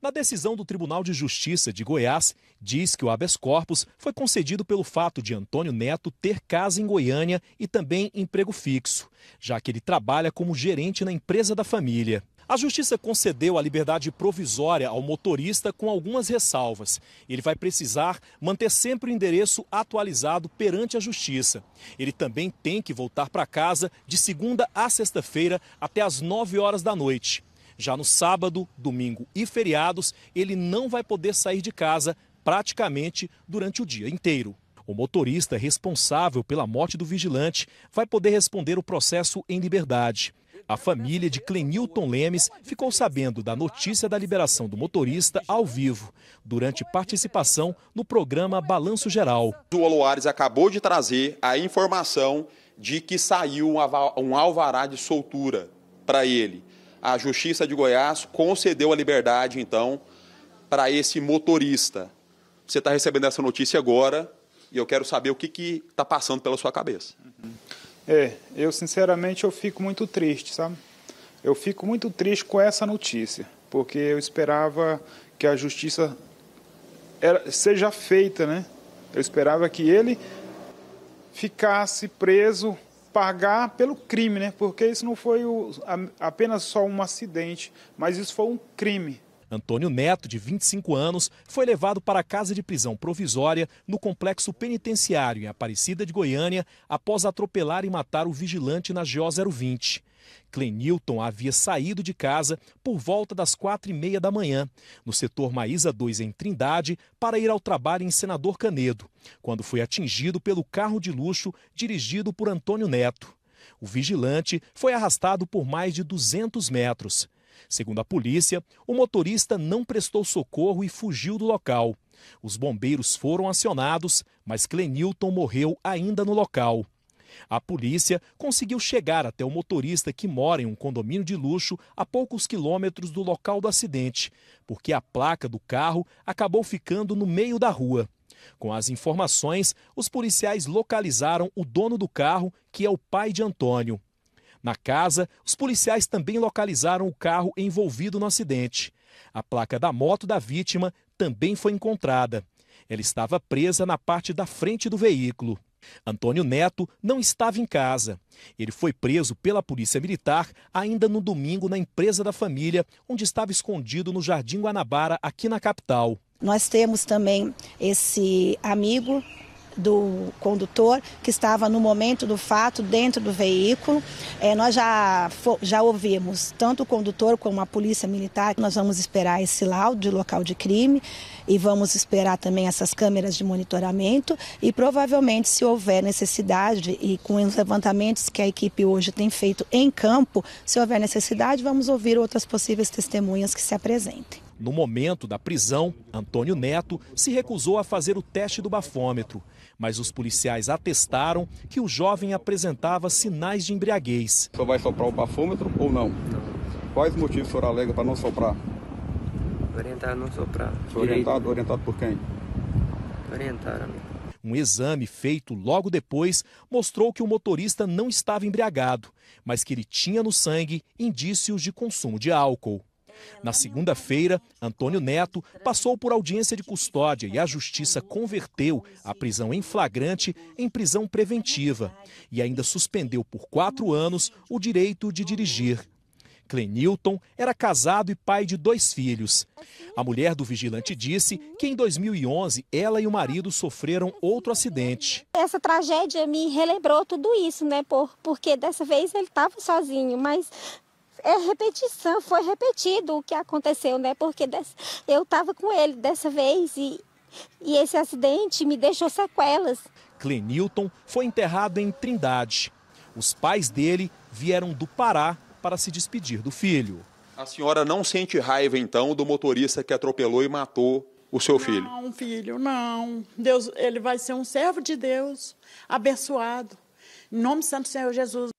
Na decisão do Tribunal de Justiça de Goiás, diz que o habeas corpus foi concedido pelo fato de Antônio Neto ter casa em Goiânia e também emprego fixo, já que ele trabalha como gerente na empresa da família. A justiça concedeu a liberdade provisória ao motorista com algumas ressalvas. Ele vai precisar manter sempre o endereço atualizado perante a justiça. Ele também tem que voltar para casa de segunda a sexta-feira até às 9 horas da noite. Já no sábado, domingo e feriados, ele não vai poder sair de casa praticamente durante o dia inteiro. O motorista responsável pela morte do vigilante vai poder responder o processo em liberdade. A família de Clenilton Lemes ficou sabendo da notícia da liberação do motorista ao vivo, durante participação no programa Balanço Geral. O Aloares acabou de trazer a informação de que saiu um alvará de soltura para ele a Justiça de Goiás concedeu a liberdade, então, para esse motorista. Você está recebendo essa notícia agora e eu quero saber o que está passando pela sua cabeça. Uhum. É, eu sinceramente eu fico muito triste, sabe? Eu fico muito triste com essa notícia, porque eu esperava que a justiça era, seja feita, né? Eu esperava que ele ficasse preso pagar pelo crime, né? Porque isso não foi o, a, apenas só um acidente, mas isso foi um crime. Antônio Neto, de 25 anos, foi levado para a casa de prisão provisória no complexo penitenciário em Aparecida de Goiânia após atropelar e matar o vigilante na GO 020. Clenilton havia saído de casa por volta das quatro e meia da manhã, no setor Maísa 2 em Trindade, para ir ao trabalho em Senador Canedo, quando foi atingido pelo carro de luxo dirigido por Antônio Neto. O vigilante foi arrastado por mais de 200 metros. Segundo a polícia, o motorista não prestou socorro e fugiu do local. Os bombeiros foram acionados, mas Clenilton morreu ainda no local. A polícia conseguiu chegar até o motorista que mora em um condomínio de luxo a poucos quilômetros do local do acidente, porque a placa do carro acabou ficando no meio da rua. Com as informações, os policiais localizaram o dono do carro, que é o pai de Antônio. Na casa, os policiais também localizaram o carro envolvido no acidente. A placa da moto da vítima também foi encontrada. Ela estava presa na parte da frente do veículo. Antônio Neto não estava em casa. Ele foi preso pela Polícia Militar ainda no domingo na empresa da família, onde estava escondido no Jardim Guanabara, aqui na capital. Nós temos também esse amigo do condutor que estava no momento do fato dentro do veículo. É, nós já, já ouvimos tanto o condutor como a polícia militar. Nós vamos esperar esse laudo de local de crime e vamos esperar também essas câmeras de monitoramento e provavelmente se houver necessidade e com os levantamentos que a equipe hoje tem feito em campo, se houver necessidade, vamos ouvir outras possíveis testemunhas que se apresentem. No momento da prisão, Antônio Neto se recusou a fazer o teste do bafômetro, mas os policiais atestaram que o jovem apresentava sinais de embriaguez. Só vai soprar o bafômetro ou não? Quais motivos o senhor alega para não soprar? Orientado não soprar. Orientado, orientado por quem? Orientaram, Um exame feito logo depois mostrou que o motorista não estava embriagado, mas que ele tinha no sangue indícios de consumo de álcool. Na segunda-feira, Antônio Neto passou por audiência de custódia e a justiça converteu a prisão em flagrante em prisão preventiva e ainda suspendeu por quatro anos o direito de dirigir. Clenilton era casado e pai de dois filhos. A mulher do vigilante disse que em 2011 ela e o marido sofreram outro acidente. Essa tragédia me relembrou tudo isso, né? Por, porque dessa vez ele estava sozinho, mas é repetição, foi repetido o que aconteceu, né? Porque eu estava com ele dessa vez e, e esse acidente me deixou sequelas. Clenilton foi enterrado em Trindade. Os pais dele vieram do Pará para se despedir do filho. A senhora não sente raiva, então, do motorista que atropelou e matou o seu filho? Não, filho, não. Deus, ele vai ser um servo de Deus, abençoado. Em nome do Santo Senhor Jesus.